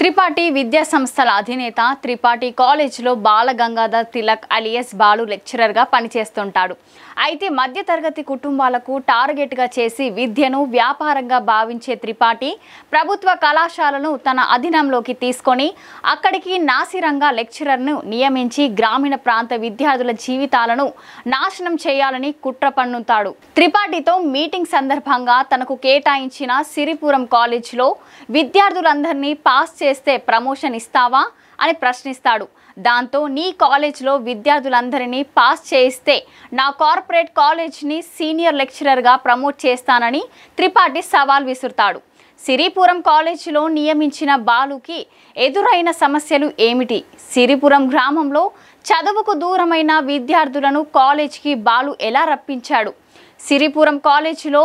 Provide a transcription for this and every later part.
త్రిపాఠి విద్యా సంస్థల అధినేత త్రిపాఠి కాలేజీలో బాలగంగాధర్ తిలక్ అలియస్ బాలు లెక్చరర్గా పనిచేస్తుంటాడు అయితే మధ్యతరగతి కుటుంబాలకు టార్గెట్గా చేసి విద్యను వ్యాపారంగా భావించే త్రిపాఠి ప్రభుత్వ కళాశాలను తన అధీనంలోకి తీసుకొని అక్కడికి నాసిరంగా లెక్చరర్ను నియమించి గ్రామీణ ప్రాంత విద్యార్థుల జీవితాలను నాశనం చేయాలని కుట్ర పన్నుతాడు త్రిపాఠితో మీటింగ్ సందర్భంగా తనకు కేటాయించిన సిరిపురం కాలేజీలో విద్యార్థులందరినీ పాస్ చేసి చేస్తే ప్రమోషన్ ఇస్తావా అని ప్రశ్నిస్తాడు దాంతో నీ కాలేజ్లో విద్యార్థులందరినీ పాస్ చేయిస్తే నా కార్పొరేట్ కాలేజ్ని సీనియర్ లెక్చరర్గా ప్రమోట్ చేస్తానని త్రిపాఠి సవాల్ విసురుతాడు సిరిపురం కాలేజీలో నియమించిన బాలుకి ఎదురైన సమస్యలు ఏమిటి సిరిపురం గ్రామంలో చదువుకు దూరమైన విద్యార్థులను కాలేజీకి బాలు ఎలా రప్పించాడు సిరిపురం కాలేజీలో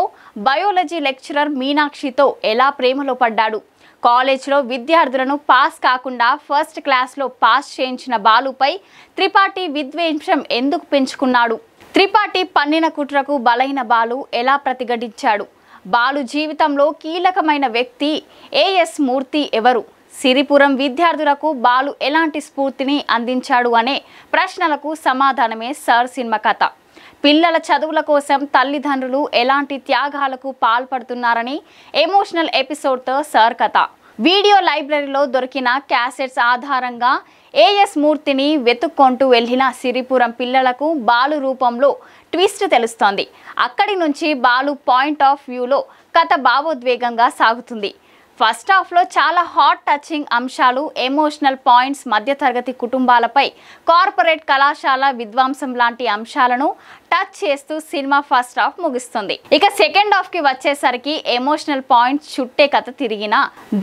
బయోలజీ లెక్చరర్ మీనాక్షితో ఎలా ప్రేమలో పడ్డాడు కాలేజ్లో విద్యార్థులను పాస్ కాకుండా ఫస్ట్ క్లాస్లో పాస్ చేయించిన బాలుపై త్రిపాఠి విద్వేషం ఎందుకు పెంచుకున్నాడు త్రిపాఠి పన్నిన కుట్రకు బలైన బాలు ఎలా ప్రతిఘటించాడు బాలు జీవితంలో కీలకమైన వ్యక్తి ఏఎస్ మూర్తి ఎవరు సిరిపురం విద్యార్థులకు బాలు ఎలాంటి స్ఫూర్తిని అందించాడు అనే ప్రశ్నలకు సమాధానమే సార్ సినిమా కథ పిల్లల చదువుల కోసం తల్లిదండ్రులు ఎలాంటి త్యాగాలకు పాల్పడుతున్నారని ఎమోషనల్ ఎపిసోడ్తో సార్ కథ వీడియో లైబ్రరీలో దొరికిన క్యాసెట్స్ ఆధారంగా ఏఎస్ మూర్తిని వెతుక్కుంటూ వెళ్ళిన సిరిపురం పిల్లలకు బాలు రూపంలో ట్విస్ట్ తెలుస్తోంది అక్కడి నుంచి బాలు పాయింట్ ఆఫ్ వ్యూలో కథ భావోద్వేగంగా సాగుతుంది ఫస్ట్ హాఫ్లో చాలా హాట్ టచింగ్ అంశాలు ఎమోషనల్ పాయింట్స్ మధ్యతరగతి కుటుంబాలపై కార్పొరేట్ కళాశాల విద్వాంసం లాంటి అంశాలను టచ్ చేస్తూ సినిమా ఫస్ట్ హాఫ్ ముగిస్తుంది ఇక సెకండ్ హాఫ్కి వచ్చేసరికి ఎమోషనల్ పాయింట్స్ చుట్టే కథ తిరిగిన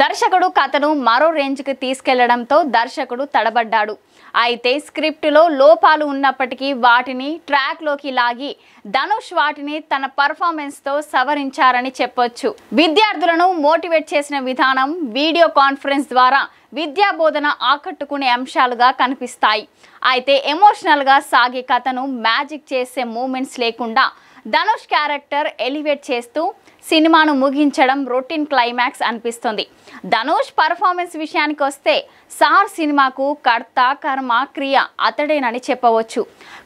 దర్శకుడు కథను మరో రేంజ్కి తీసుకెళ్లడంతో దర్శకుడు తడబడ్డాడు అయితే స్క్రిప్టులో లోపాలు ఉన్నప్పటికీ వాటిని ట్రాక్లోకి లాగి ధనుష్ వాటిని తన పర్ఫార్మెన్స్తో సవరించారని చెప్పొచ్చు విద్యార్థులను మోటివేట్ చేసిన విధానం వీడియో కాన్ఫరెన్స్ ద్వారా విద్యా బోధన ఆకట్టుకునే అంశాలుగా కనిపిస్తాయి అయితే ఎమోషనల్గా సాగే కథను మ్యాజిక్ చేసే మూమెంట్స్ లేకుండా ధనుష్ క్యారెక్టర్ ఎలివేట్ చేస్తూ సినిమాను ముగించడం రొటీన్ క్లైమాక్స్ అనిపిస్తుంది ధనుష్ పర్ఫార్మెన్స్ విషయానికి వస్తే సార్ సినిమాకు కర్త కర్మ క్రియ అతడేనని చెప్పవచ్చు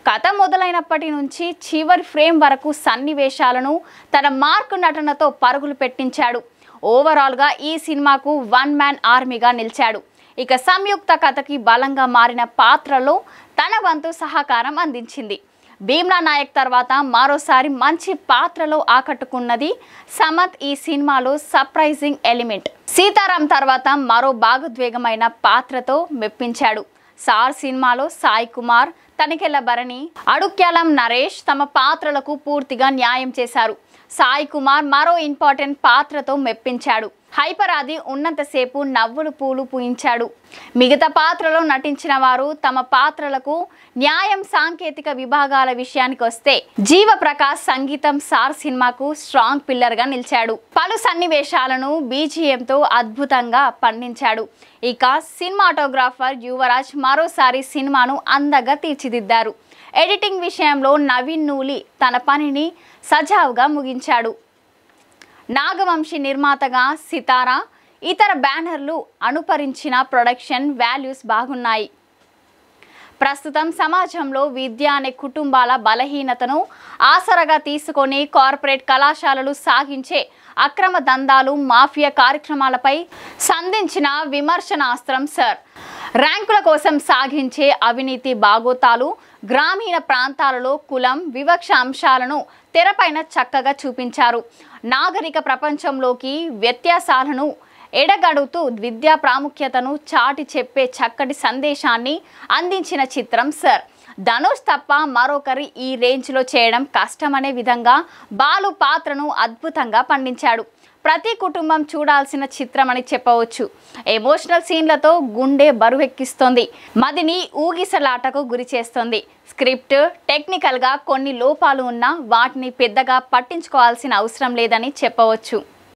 కథ మొదలైనప్పటి నుంచి చివరి ఫ్రేమ్ వరకు సన్నివేశాలను తన మార్క్ నటనతో పరుగులు పెట్టించాడు ఓవరాల్గా ఈ సినిమాకు వన్ మ్యాన్ ఆర్మీగా నిలిచాడు ఇక సంయుక్త కథకి బలంగా మారిన పాత్రలో తన వంతు సహకారం అందించింది భీమ్లా నాయక్ తర్వాత మరోసారి మంచి పాత్రలో ఆకట్టుకున్నది సమత్ ఈ సినిమాలో సర్ప్రైజింగ్ ఎలిమెంట్ సీతారాం తర్వాత మరో భాగోద్వేగమైన పాత్రతో మెప్పించాడు సార్ సినిమాలో సాయి కుమార్ తనికెళ్ల భరణి అడుక్యాలం నరేష్ తమ పాత్రలకు పూర్తిగా న్యాయం చేశారు సాయి కుమార్ మరో ఇంపార్టెంట్ పాత్రతో మెప్పించాడు హైపరాది ఉన్నంతసేపు నవ్వులు పూలు పూయించాడు మిగతా పాత్రలో నటించిన వారు తమ పాత్రలకు న్యాయం సాంకేతిక విభాగాల విషయానికి వస్తే జీవ ప్రకాష్ సంగీతం సార్ సినిమాకు స్ట్రాంగ్ పిల్లర్గా నిలిచాడు పలు సన్నివేశాలను బీజిఎంతో అద్భుతంగా పండించాడు ఇక సినిమాటోగ్రాఫర్ యువరాజ్ మరోసారి సినిమాను అందంగా తీర్చిదిద్దారు ఎడిటింగ్ విషయంలో నవీన్ నూలి తన పనిని సజావుగా ముగించాడు నాగవంశి నిర్మాతగా సితారా ఇతర బ్యానర్లు అనుపరించిన ప్రొడక్షన్ వాల్యూస్ బాగున్నాయి ప్రస్తుతం సమాజంలో విద్య అనే కుటుంబాల బలహీనతను ఆసరగా తీసుకొని కార్పొరేట్ కళాశాలలు సాగించే అక్రమ దందాలు మాఫియా కార్యక్రమాలపై సంధించిన విమర్శనాస్త్రం సార్ ర్యాంకుల కోసం సాగించే అవినీతి బాగోతాలు గ్రామీణ ప్రాంతాలలో కులం వివక్ష అంశాలను తెరపైన చక్కగా చూపించారు నాగరిక ప్రపంచంలోకి వ్యత్యాసాలను ఎడగడుతూ విద్యా ప్రాముఖ్యతను చాటి చెప్పే చక్కటి సందేశాన్ని అందించిన చిత్రం సర్ ధనుష్ తప్ప మరొకరి ఈ రేంజ్లో చేయడం కష్టమనే విధంగా బాలు పాత్రను అద్భుతంగా పండించాడు ప్రతి కుటుంబం చూడాల్సిన చిత్రం అని చెప్పవచ్చు ఎమోషనల్ సీన్లతో గుండె బరువెక్కిస్తుంది మదిని ఊగిసలాటకు గురి చేస్తుంది స్క్రిప్ట్ టెక్నికల్గా కొన్ని లోపాలు ఉన్నా వాటిని పెద్దగా పట్టించుకోవాల్సిన అవసరం లేదని చెప్పవచ్చు